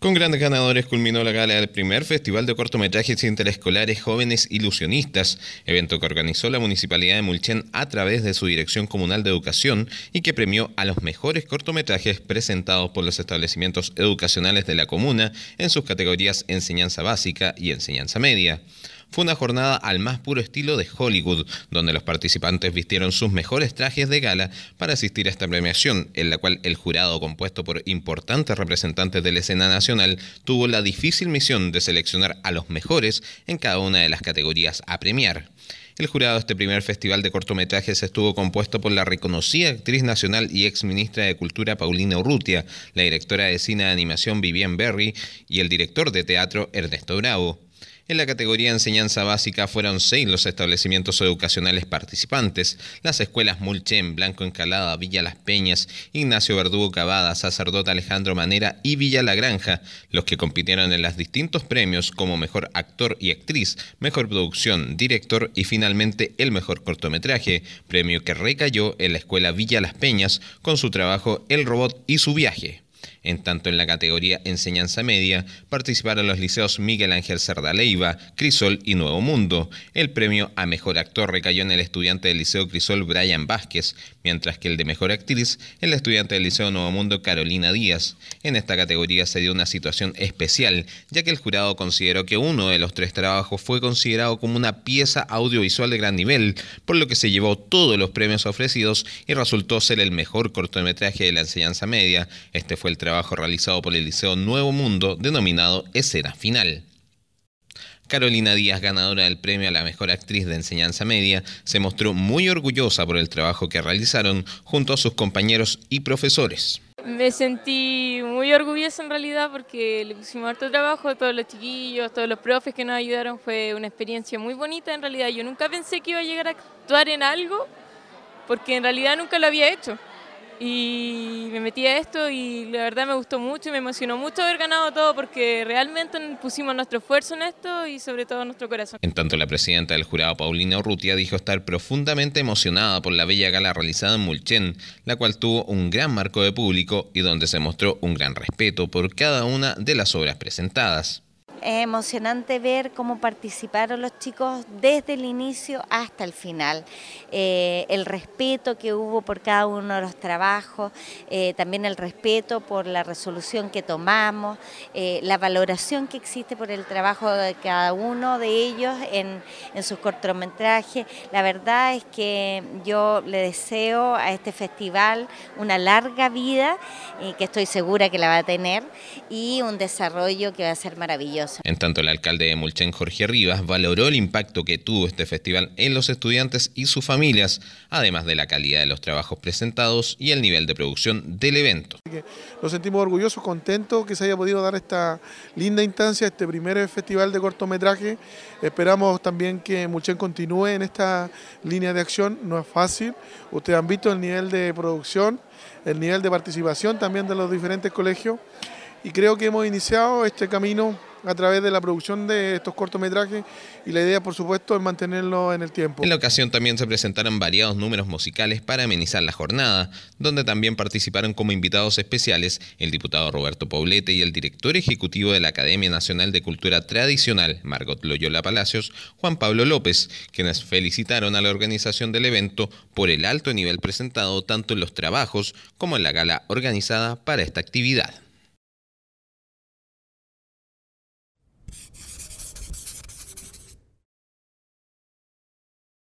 Con grandes ganadores culminó la gala del primer Festival de Cortometrajes Interescolares Jóvenes Ilusionistas, evento que organizó la Municipalidad de Mulchen a través de su Dirección Comunal de Educación y que premió a los mejores cortometrajes presentados por los establecimientos educacionales de la comuna en sus categorías Enseñanza Básica y Enseñanza Media fue una jornada al más puro estilo de Hollywood, donde los participantes vistieron sus mejores trajes de gala para asistir a esta premiación, en la cual el jurado, compuesto por importantes representantes de la escena nacional, tuvo la difícil misión de seleccionar a los mejores en cada una de las categorías a premiar. El jurado de este primer festival de cortometrajes estuvo compuesto por la reconocida actriz nacional y ex ministra de Cultura Paulina Urrutia, la directora de cine de animación Vivian Berry y el director de teatro Ernesto Bravo. En la categoría enseñanza básica fueron seis los establecimientos educacionales participantes, las escuelas Mulchen, Blanco Encalada, Villa Las Peñas, Ignacio Verdugo Cavada, Sacerdote Alejandro Manera y Villa La Granja, los que compitieron en los distintos premios como mejor actor y actriz, mejor producción, director y finalmente el mejor cortometraje, premio que recayó en la escuela Villa Las Peñas con su trabajo El Robot y su viaje. En tanto, en la categoría Enseñanza Media participaron los liceos Miguel Ángel Cerdaleiva, Crisol y Nuevo Mundo. El premio a Mejor Actor recayó en el estudiante del Liceo Crisol Brian Vázquez, mientras que el de Mejor Actriz en la estudiante del Liceo Nuevo Mundo Carolina Díaz. En esta categoría se dio una situación especial, ya que el jurado consideró que uno de los tres trabajos fue considerado como una pieza audiovisual de gran nivel, por lo que se llevó todos los premios ofrecidos y resultó ser el mejor cortometraje de la enseñanza media. Este fue el trabajo realizado por el Liceo Nuevo Mundo denominado Escena Final. Carolina Díaz, ganadora del premio a la mejor actriz de enseñanza media, se mostró muy orgullosa por el trabajo que realizaron junto a sus compañeros y profesores. Me sentí muy orgullosa en realidad porque le pusimos harto trabajo, todos los chiquillos, todos los profes que nos ayudaron, fue una experiencia muy bonita en realidad. Yo nunca pensé que iba a llegar a actuar en algo porque en realidad nunca lo había hecho y me metí a esto y la verdad me gustó mucho y me emocionó mucho haber ganado todo porque realmente pusimos nuestro esfuerzo en esto y sobre todo nuestro corazón. En tanto, la presidenta del jurado Paulina Urrutia dijo estar profundamente emocionada por la bella gala realizada en Mulchen, la cual tuvo un gran marco de público y donde se mostró un gran respeto por cada una de las obras presentadas. Es emocionante ver cómo participaron los chicos desde el inicio hasta el final. Eh, el respeto que hubo por cada uno de los trabajos, eh, también el respeto por la resolución que tomamos, eh, la valoración que existe por el trabajo de cada uno de ellos en sus cortometrajes. La verdad es que yo le deseo a este festival una larga vida, que estoy segura que la va a tener, y un desarrollo que va a ser maravilloso. En tanto, el alcalde de Mulchen, Jorge Rivas, valoró el impacto que tuvo este festival en los estudiantes y sus familias, además de la calidad de los trabajos presentados y el nivel de producción del evento. Nos sentimos orgullosos, contentos que se haya podido dar esta linda instancia, este primer festival de cortometraje. Esperamos también que Mulchen continúe en esta línea de acción, no es fácil. Ustedes han visto el nivel de producción, el nivel de participación también de los diferentes colegios y creo que hemos iniciado este camino a través de la producción de estos cortometrajes y la idea, por supuesto, es mantenerlo en el tiempo. En la ocasión también se presentaron variados números musicales para amenizar la jornada, donde también participaron como invitados especiales el diputado Roberto Poblete y el director ejecutivo de la Academia Nacional de Cultura Tradicional, Margot Loyola Palacios, Juan Pablo López, quienes felicitaron a la organización del evento por el alto nivel presentado tanto en los trabajos como en la gala organizada para esta actividad.